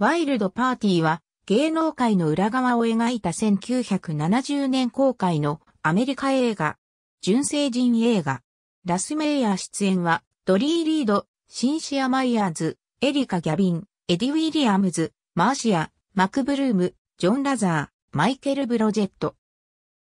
ワイルドパーティーは芸能界の裏側を描いた1970年公開のアメリカ映画、純正人映画。ラスメイヤー出演はドリー・リード、シンシア・マイヤーズ、エリカ・ギャビン、エディ・ウィリアムズ、マーシア、マクブルーム、ジョン・ラザー、マイケル・ブロジェット。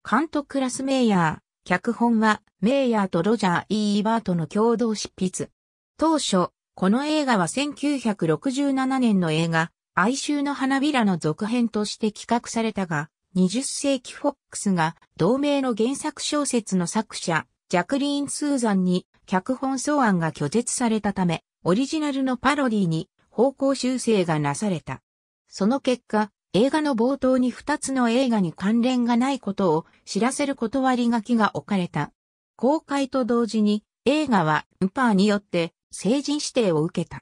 監督ラスメイヤー、脚本はメイヤーとロジャー・イーバートの共同執筆。当初、この映画は1967年の映画、哀愁の花びらの続編として企画されたが、20世紀フォックスが同名の原作小説の作者、ジャクリーン・スーザンに脚本草案が拒絶されたため、オリジナルのパロディに方向修正がなされた。その結果、映画の冒頭に2つの映画に関連がないことを知らせる断り書きが置かれた。公開と同時に映画はウパーによって成人指定を受けた。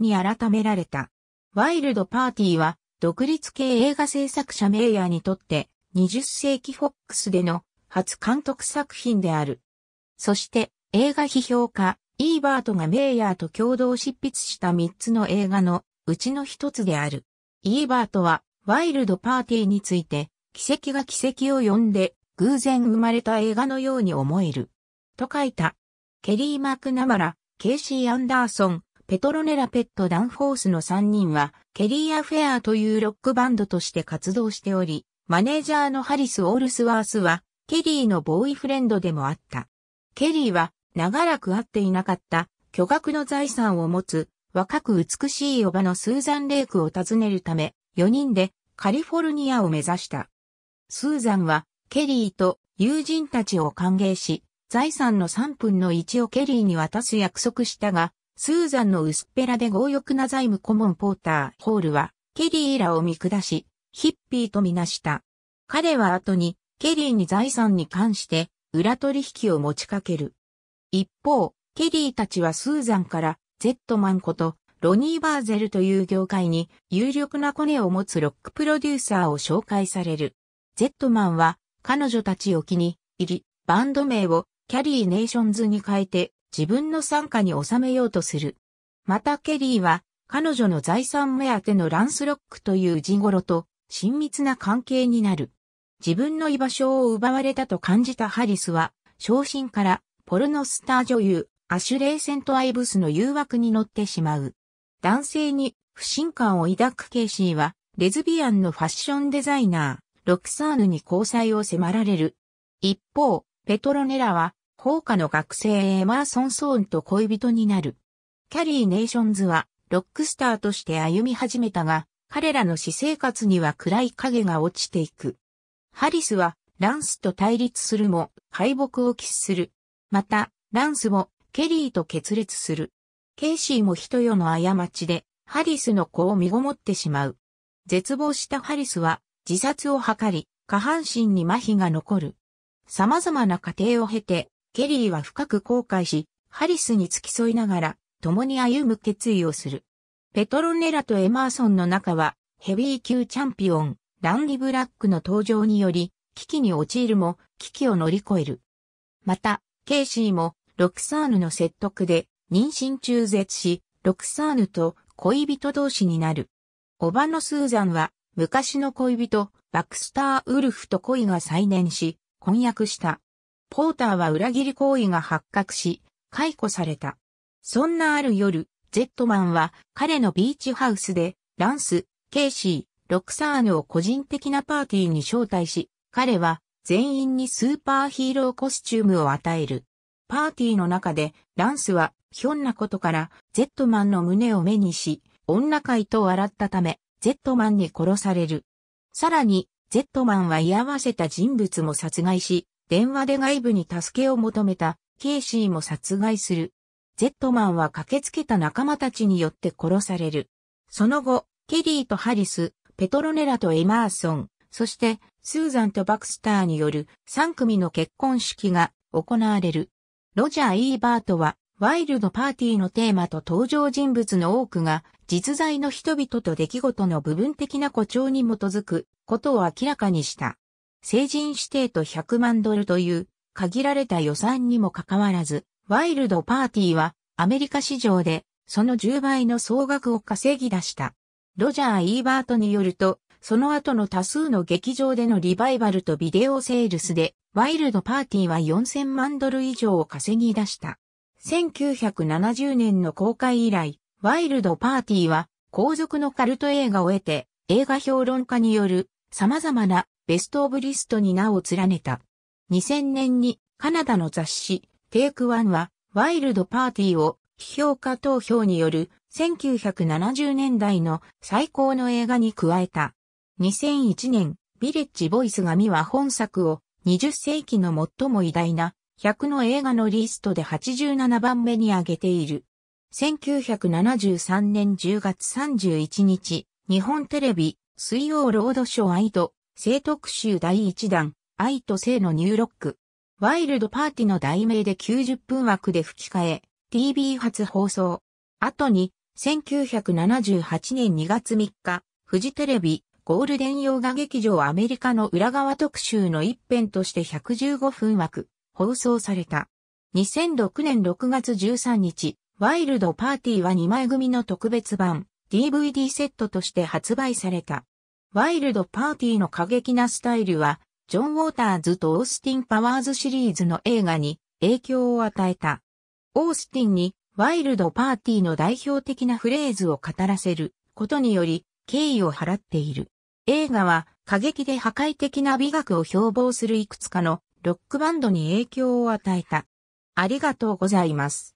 に改められた。ワイルドパーティーは、独立系映画制作者メイヤーにとって、20世紀フォックスでの初監督作品である。そして、映画批評家、イーバートがメイヤーと共同執筆した3つの映画のうちの1つである。イーバートは、ワイルドパーティーについて、奇跡が奇跡を呼んで、偶然生まれた映画のように思える。と書いた。ケリー・マクナマラ、ケイシー・アンダーソン、ペトロネラ・ペット・ダンフォースの3人は、ケリー・アフェアというロックバンドとして活動しており、マネージャーのハリス・オールスワースは、ケリーのボーイフレンドでもあった。ケリーは、長らく会っていなかった、巨額の財産を持つ、若く美しいおばのスーザン・レイクを訪ねるため、4人でカリフォルニアを目指した。スーザンは、ケリーと友人たちを歓迎し、財産の3分の1をケリーに渡す約束したが、スーザンの薄っぺらで強欲な財務顧問ポーター・ホールは、ケリーらを見下し、ヒッピーとみなした。彼は後に、ケリーに財産に関して、裏取引を持ちかける。一方、ケリーたちはスーザンから、ゼットマンこと、ロニー・バーゼルという業界に有力なコネを持つロックプロデューサーを紹介される。ゼットマンは彼女たちを気に入り、バンド名をキャリー・ネーションズに変えて自分の傘下に収めようとする。またケリーは彼女の財産目当てのランスロックというジゴロと親密な関係になる。自分の居場所を奪われたと感じたハリスは、昇進からポルノスター女優アシュレイ・セント・アイブスの誘惑に乗ってしまう。男性に不信感を抱くケイシーは、レズビアンのファッションデザイナー、ロクサーヌに交際を迫られる。一方、ペトロネラは、放課の学生エマーソン・ソーンと恋人になる。キャリー・ネーションズは、ロックスターとして歩み始めたが、彼らの私生活には暗い影が落ちていく。ハリスは、ランスと対立するも、敗北を喫する。また、ランスも、ケリーと決裂する。ケイシーも人世の過ちで、ハリスの子を身ごもってしまう。絶望したハリスは、自殺を図り、下半身に麻痺が残る。様々な過程を経て、ケリーは深く後悔し、ハリスに付き添いながら、共に歩む決意をする。ペトロネラとエマーソンの中は、ヘビー級チャンピオン、ランディ・ブラックの登場により、危機に陥るも、危機を乗り越える。また、ケイシーも、ロクサーヌの説得で、妊娠中絶し、ロクサーヌと恋人同士になる。おばのスーザンは、昔の恋人、バクスター・ウルフと恋が再燃し、婚約した。ポーターは裏切り行為が発覚し、解雇された。そんなある夜、ゼットマンは彼のビーチハウスで、ランス、ケイシー、ロクサーヌを個人的なパーティーに招待し、彼は全員にスーパーヒーローコスチュームを与える。パーティーの中で、ランスは、ひょんなことから、ゼットマンの胸を目にし、女会と笑ったため、ゼットマンに殺される。さらに、ゼットマンは居合わせた人物も殺害し、電話で外部に助けを求めたケイシーも殺害する。ゼットマンは駆けつけた仲間たちによって殺される。その後、ケリーとハリス、ペトロネラとエマーソン、そしてスーザンとバクスターによる3組の結婚式が行われる。ロジャー・イーバートはワイルドパーティーのテーマと登場人物の多くが実在の人々と出来事の部分的な誇張に基づくことを明らかにした。成人指定と100万ドルという限られた予算にもかかわらず、ワイルドパーティーはアメリカ市場でその10倍の総額を稼ぎ出した。ロジャー・イーバートによると、その後の多数の劇場でのリバイバルとビデオセールスで、ワイルドパーティーは4000万ドル以上を稼ぎ出した。1970年の公開以来、ワイルドパーティーは、後続のカルト映画を得て、映画評論家による様々なベストオブリストに名を連ねた。2000年にカナダの雑誌、テイクワンは、ワイルドパーティーを、批評家投票による1970年代の最高の映画に加えた。2001年、ビレッジ・ボイスがは本作を20世紀の最も偉大な100の映画のリストで87番目に挙げている。1973年10月31日、日本テレビ、水曜ロードショーアイド、聖特集第1弾、愛と性のニューロック。ワイルドパーティの題名で90分枠で吹き替え、TV 初放送。後に、1978年2月3日、フジテレビ、ゴールデン洋画劇場アメリカの裏側特集の一編として115分枠、放送された。2006年6月13日、ワイルドパーティは2枚組の特別版、DVD セットとして発売された。ワイルドパーティーの過激なスタイルは、ジョン・ウォーターズとオースティン・パワーズシリーズの映画に影響を与えた。オースティンにワイルドパーティーの代表的なフレーズを語らせることにより敬意を払っている。映画は過激で破壊的な美学を標榜するいくつかのロックバンドに影響を与えた。ありがとうございます。